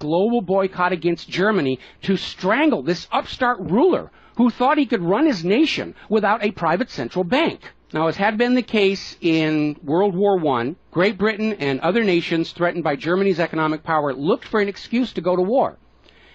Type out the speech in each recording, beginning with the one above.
global boycott against Germany to strangle this upstart ruler who thought he could run his nation without a private central bank. Now, as had been the case in World War I, Great Britain and other nations threatened by Germany's economic power looked for an excuse to go to war.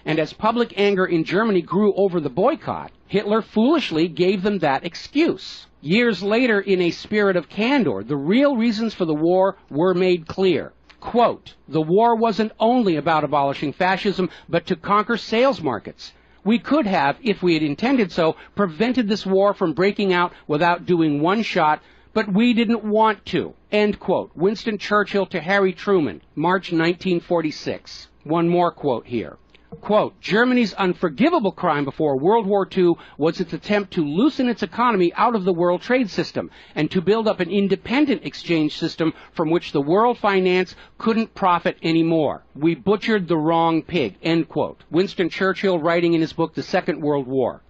And as public anger in Germany grew over the boycott, Hitler foolishly gave them that excuse. Years later, in a spirit of candor, the real reasons for the war were made clear. Quote, the war wasn't only about abolishing fascism, but to conquer sales markets. We could have, if we had intended so, prevented this war from breaking out without doing one shot, but we didn't want to. End quote. Winston Churchill to Harry Truman, March 1946. One more quote here. Quote, Germany's unforgivable crime before World War II was its attempt to loosen its economy out of the world trade system and to build up an independent exchange system from which the world finance couldn't profit anymore. We butchered the wrong pig, end quote. Winston Churchill writing in his book, The Second World War.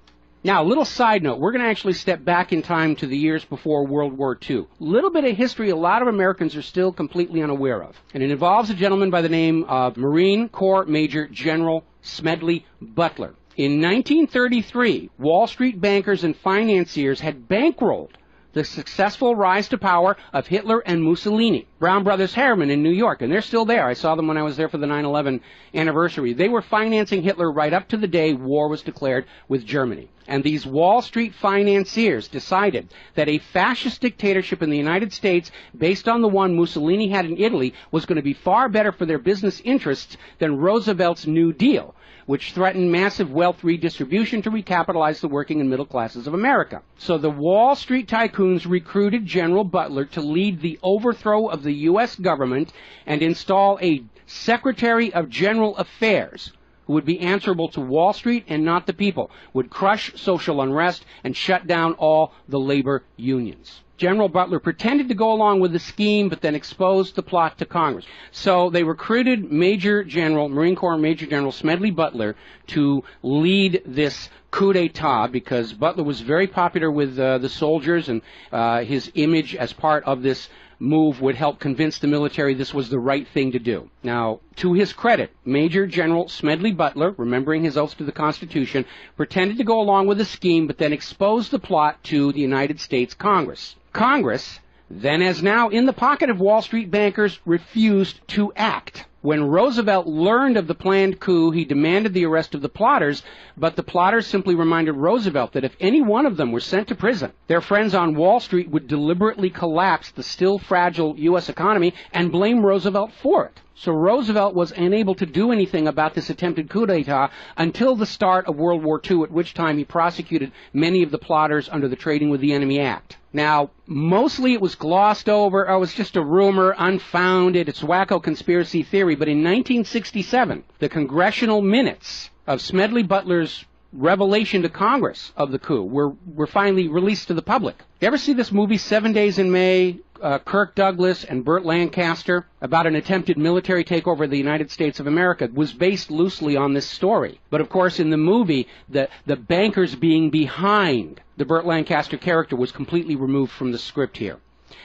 Now, a little side note, we're going to actually step back in time to the years before World War II. A little bit of history a lot of Americans are still completely unaware of. And it involves a gentleman by the name of Marine Corps Major General Smedley Butler. In 1933, Wall Street bankers and financiers had bankrolled the successful rise to power of Hitler and Mussolini. Brown Brothers Harriman in New York, and they're still there. I saw them when I was there for the 9/11 anniversary. They were financing Hitler right up to the day war was declared with Germany. And these Wall Street financiers decided that a fascist dictatorship in the United States, based on the one Mussolini had in Italy, was going to be far better for their business interests than Roosevelt's New Deal which threatened massive wealth redistribution to recapitalize the working and middle classes of America. So the Wall Street tycoons recruited General Butler to lead the overthrow of the U.S. government and install a Secretary of General Affairs who would be answerable to Wall Street and not the people, would crush social unrest and shut down all the labor unions. General Butler pretended to go along with the scheme, but then exposed the plot to Congress. So they recruited Major General, Marine Corps Major General Smedley Butler to lead this coup d'etat because Butler was very popular with uh, the soldiers and uh, his image as part of this move would help convince the military this was the right thing to do. Now, to his credit, Major General Smedley Butler, remembering his oath to the Constitution, pretended to go along with the scheme, but then exposed the plot to the United States Congress. Congress, then as now in the pocket of Wall Street bankers, refused to act. When Roosevelt learned of the planned coup, he demanded the arrest of the plotters, but the plotters simply reminded Roosevelt that if any one of them were sent to prison, their friends on Wall Street would deliberately collapse the still fragile U.S. economy and blame Roosevelt for it. So Roosevelt was unable to do anything about this attempted coup d'etat until the start of World War II, at which time he prosecuted many of the plotters under the Trading with the Enemy Act. Now, mostly it was glossed over, oh, was just a rumor, unfounded, it's wacko conspiracy theory, but in 1967, the congressional minutes of Smedley Butler's revelation to Congress of the coup were, are finally released to the public. You ever see this movie, Seven Days in May, uh, Kirk Douglas and Burt Lancaster, about an attempted military takeover of the United States of America, was based loosely on this story. But of course, in the movie, the, the bankers being behind the Burt Lancaster character was completely removed from the script here.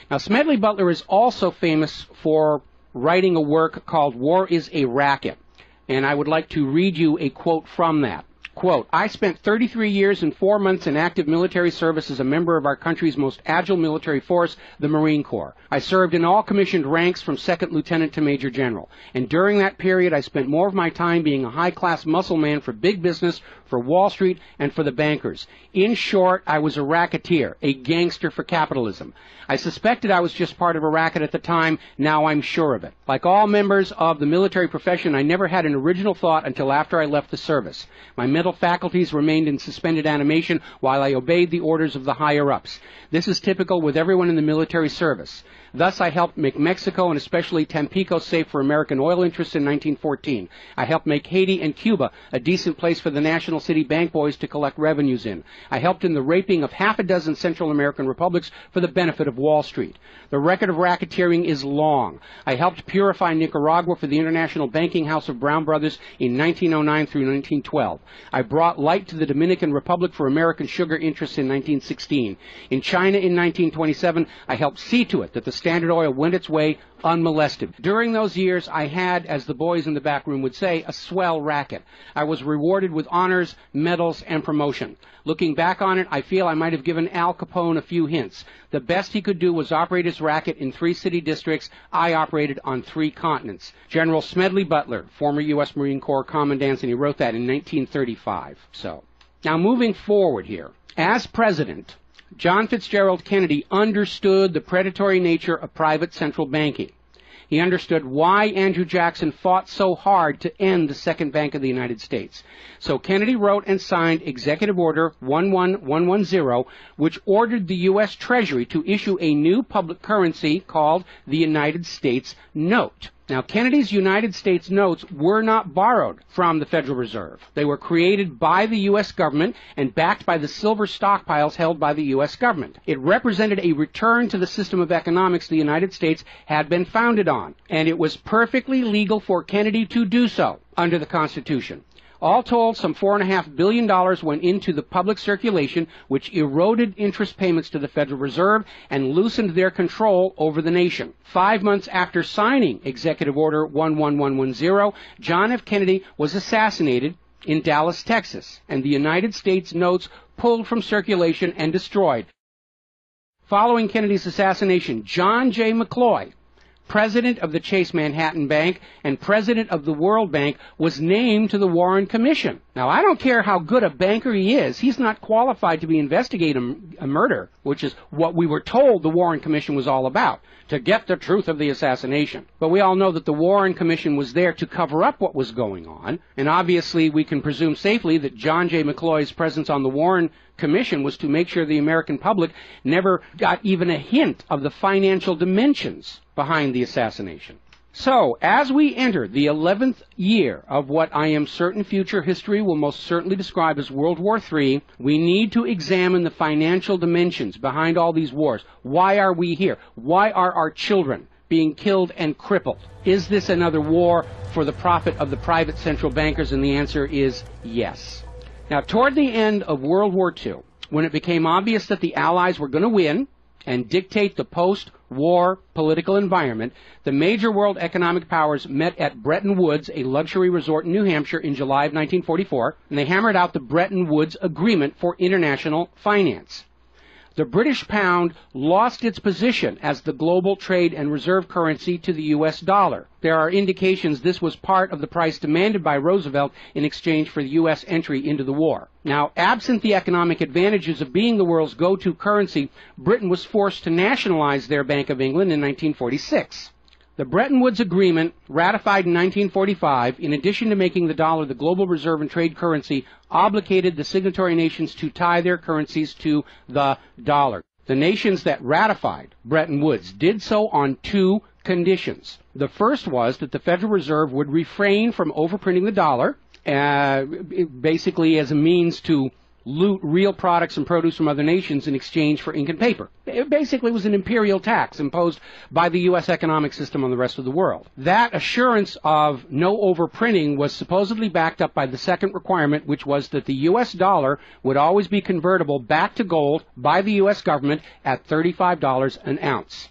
Now, Smedley Butler is also famous for writing a work called War is a Racket. And I would like to read you a quote from that. Quote, I spent 33 years and four months in active military service as a member of our country's most agile military force, the Marine Corps. I served in all commissioned ranks from second lieutenant to major general. And during that period, I spent more of my time being a high class muscle man for big business for Wall Street, and for the bankers. In short, I was a racketeer, a gangster for capitalism. I suspected I was just part of a racket at the time. Now I'm sure of it. Like all members of the military profession, I never had an original thought until after I left the service. My mental faculties remained in suspended animation while I obeyed the orders of the higher ups. This is typical with everyone in the military service. Thus, I helped make Mexico and especially Tampico safe for American oil interests in 1914. I helped make Haiti and Cuba a decent place for the national City bank boys to collect revenues in. I helped in the raping of half a dozen Central American republics for the benefit of Wall Street. The record of racketeering is long. I helped purify Nicaragua for the International Banking House of Brown Brothers in 1909 through 1912. I brought light to the Dominican Republic for American sugar interests in 1916. In China in 1927, I helped see to it that the Standard Oil went its way unmolested. During those years, I had, as the boys in the back room would say, a swell racket. I was rewarded with honors, medals, and promotion. Looking back on it, I feel I might have given Al Capone a few hints. The best he could do was operate his racket in three city districts. I operated on three continents. General Smedley Butler, former U.S. Marine Corps commandant, and he wrote that in 1935. So, now moving forward here. As president, John Fitzgerald Kennedy understood the predatory nature of private central banking. He understood why Andrew Jackson fought so hard to end the Second Bank of the United States. So Kennedy wrote and signed Executive Order 11110, which ordered the U.S. Treasury to issue a new public currency called the United States Note. Now, Kennedy's United States notes were not borrowed from the Federal Reserve. They were created by the U.S. government and backed by the silver stockpiles held by the U.S. government. It represented a return to the system of economics the United States had been founded on, and it was perfectly legal for Kennedy to do so under the Constitution. All told, some $4.5 billion went into the public circulation, which eroded interest payments to the Federal Reserve and loosened their control over the nation. Five months after signing Executive Order 11110, John F. Kennedy was assassinated in Dallas, Texas, and the United States notes pulled from circulation and destroyed. Following Kennedy's assassination, John J. McCloy, president of the Chase Manhattan Bank and president of the World Bank, was named to the Warren Commission. Now, I don't care how good a banker he is, he's not qualified to be investigating a murder, which is what we were told the Warren Commission was all about, to get the truth of the assassination. But we all know that the Warren Commission was there to cover up what was going on, and obviously we can presume safely that John J. McCloy's presence on the Warren commission was to make sure the American public never got even a hint of the financial dimensions behind the assassination. So, as we enter the 11th year of what I am certain future history will most certainly describe as World War III, we need to examine the financial dimensions behind all these wars. Why are we here? Why are our children being killed and crippled? Is this another war for the profit of the private central bankers? And the answer is yes. Now, toward the end of World War II, when it became obvious that the Allies were going to win and dictate the post war political environment, the major world economic powers met at Bretton Woods, a luxury resort in New Hampshire, in July of 1944, and they hammered out the Bretton Woods Agreement for International Finance the British pound lost its position as the global trade and reserve currency to the U.S. dollar. There are indications this was part of the price demanded by Roosevelt in exchange for the U.S. entry into the war. Now, absent the economic advantages of being the world's go-to currency, Britain was forced to nationalize their Bank of England in 1946. The Bretton Woods Agreement, ratified in 1945, in addition to making the dollar the global reserve and trade currency, obligated the signatory nations to tie their currencies to the dollar. The nations that ratified Bretton Woods did so on two conditions. The first was that the Federal Reserve would refrain from overprinting the dollar, uh, basically as a means to loot real products and produce from other nations in exchange for ink and paper. It basically was an imperial tax imposed by the U.S. economic system on the rest of the world. That assurance of no overprinting was supposedly backed up by the second requirement, which was that the U.S. dollar would always be convertible back to gold by the U.S. government at $35 an ounce.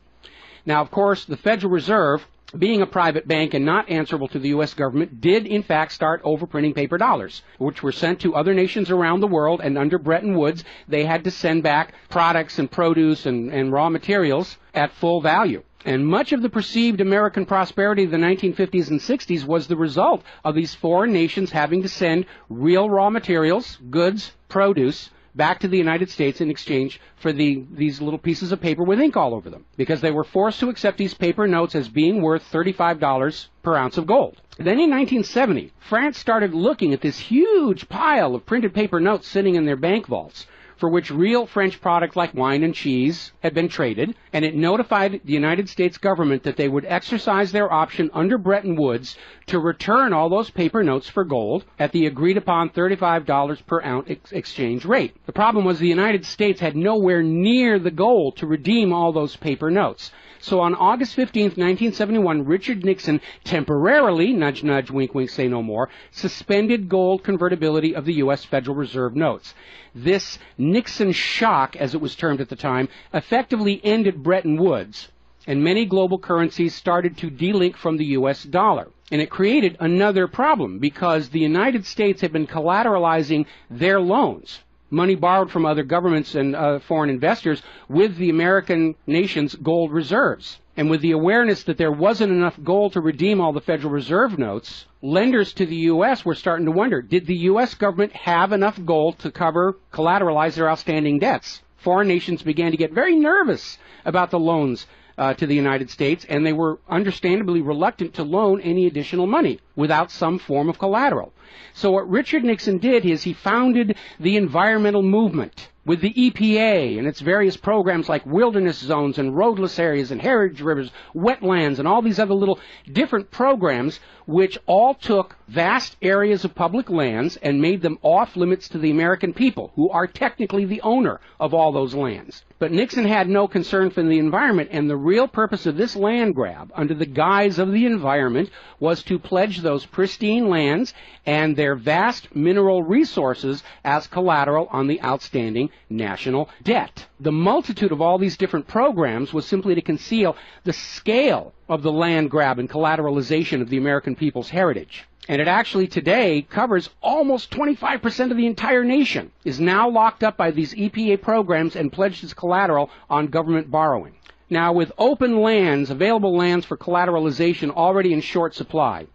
Now, of course, the Federal Reserve being a private bank and not answerable to the U.S. government, did in fact start overprinting paper dollars, which were sent to other nations around the world. And under Bretton Woods, they had to send back products and produce and, and raw materials at full value. And much of the perceived American prosperity of the 1950s and 60s was the result of these foreign nations having to send real raw materials, goods, produce, back to the United States in exchange for the, these little pieces of paper with ink all over them because they were forced to accept these paper notes as being worth $35 per ounce of gold. Then in 1970, France started looking at this huge pile of printed paper notes sitting in their bank vaults for which real French products like wine and cheese had been traded, and it notified the United States government that they would exercise their option under Bretton Woods to return all those paper notes for gold at the agreed upon $35 per ounce ex- exchange rate. The problem was the United States had nowhere near the gold to redeem all those paper notes. So on August 15, 1971, Richard Nixon temporarily, nudge nudge, wink wink, say no more, suspended gold convertibility of the U.S. Federal Reserve notes. This Nixon shock, as it was termed at the time, effectively ended Bretton Woods, and many global currencies started to delink from the U.S. dollar. And it created another problem because the United States had been collateralizing their loans money borrowed from other governments and uh, foreign investors with the American nation's gold reserves. And with the awareness that there wasn't enough gold to redeem all the Federal Reserve notes, lenders to the U.S. were starting to wonder, did the U.S. government have enough gold to cover, collateralize their outstanding debts? Foreign nations began to get very nervous about the loans uh, to the United States, and they were understandably reluctant to loan any additional money without some form of collateral. So what Richard Nixon did is he founded the environmental movement with the EPA and its various programs like wilderness zones and roadless areas and heritage rivers, wetlands, and all these other little different programs, which all took vast areas of public lands and made them off limits to the American people, who are technically the owner of all those lands. But Nixon had no concern for the environment, and the real purpose of this land grab, under the guise of the environment, was to pledge those pristine lands and their vast mineral resources as collateral on the outstanding national debt. The multitude of all these different programs was simply to conceal the scale of the land grab and collateralization of the American people's heritage. And it actually today covers almost 25% of the entire nation, is now locked up by these EPA programs and pledged as collateral on government borrowing. Now, with open lands, available lands for collateralization already in short supply,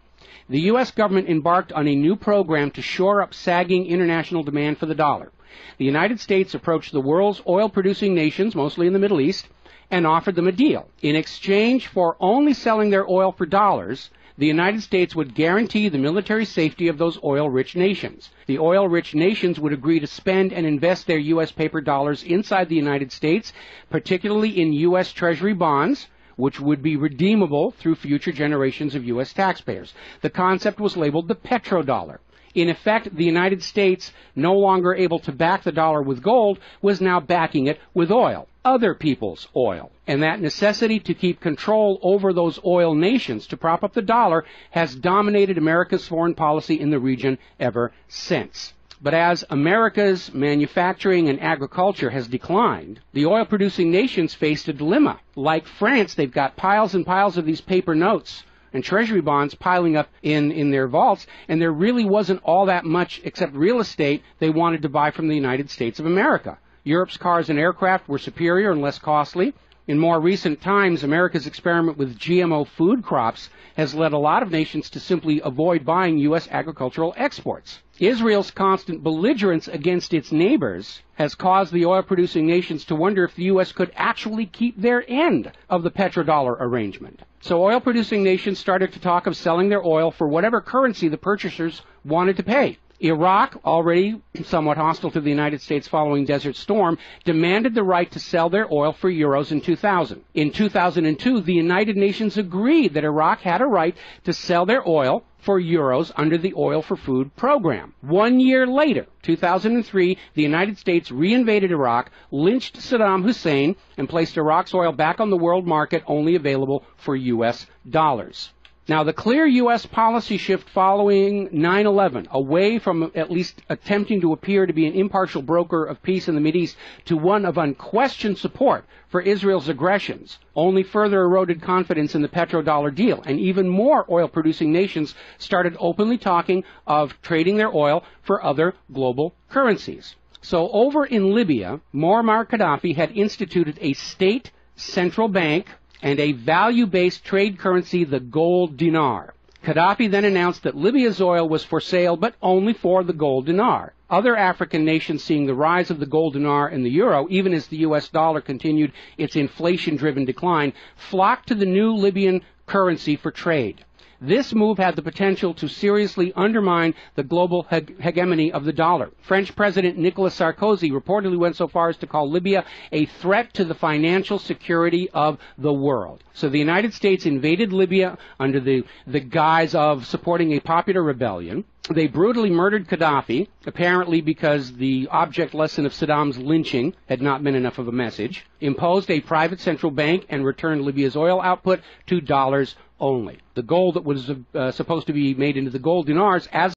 the U.S. government embarked on a new program to shore up sagging international demand for the dollar. The United States approached the world's oil producing nations, mostly in the Middle East, and offered them a deal. In exchange for only selling their oil for dollars, the United States would guarantee the military safety of those oil-rich nations. The oil-rich nations would agree to spend and invest their U.S. paper dollars inside the United States, particularly in U.S. Treasury bonds, which would be redeemable through future generations of U.S. taxpayers. The concept was labeled the petrodollar. In effect, the United States, no longer able to back the dollar with gold, was now backing it with oil other people's oil. And that necessity to keep control over those oil nations to prop up the dollar has dominated America's foreign policy in the region ever since. But as America's manufacturing and agriculture has declined, the oil producing nations faced a dilemma. Like France, they've got piles and piles of these paper notes and treasury bonds piling up in, in their vaults, and there really wasn't all that much except real estate they wanted to buy from the United States of America. Europe's cars and aircraft were superior and less costly. In more recent times, America's experiment with GMO food crops has led a lot of nations to simply avoid buying U.S. agricultural exports. Israel's constant belligerence against its neighbors has caused the oil producing nations to wonder if the U.S. could actually keep their end of the petrodollar arrangement. So oil producing nations started to talk of selling their oil for whatever currency the purchasers wanted to pay. Iraq, already somewhat hostile to the United States following Desert Storm, demanded the right to sell their oil for euros in 2000. In 2002, the United Nations agreed that Iraq had a right to sell their oil for euros under the Oil for Food program. One year later, 2003, the United States reinvaded Iraq, lynched Saddam Hussein, and placed Iraq's oil back on the world market only available for U.S. dollars. Now, the clear U.S. policy shift following 9-11, away from at least attempting to appear to be an impartial broker of peace in the East, to one of unquestioned support for Israel's aggressions, only further eroded confidence in the petrodollar deal. And even more oil-producing nations started openly talking of trading their oil for other global currencies. So over in Libya, Muammar Gaddafi had instituted a state central bank and a value-based trade currency, the gold dinar. Gaddafi then announced that Libya's oil was for sale, but only for the gold dinar. Other African nations seeing the rise of the gold dinar and the euro, even as the U.S. dollar continued its inflation-driven decline, flocked to the new Libyan currency for trade. This move had the potential to seriously undermine the global hege- hegemony of the dollar. French President Nicolas Sarkozy reportedly went so far as to call Libya a threat to the financial security of the world. So the United States invaded Libya under the, the guise of supporting a popular rebellion. They brutally murdered Gaddafi, apparently because the object lesson of Saddam's lynching had not been enough of a message, imposed a private central bank, and returned Libya's oil output to dollars only. The gold that was uh, supposed to be made into the gold dinars as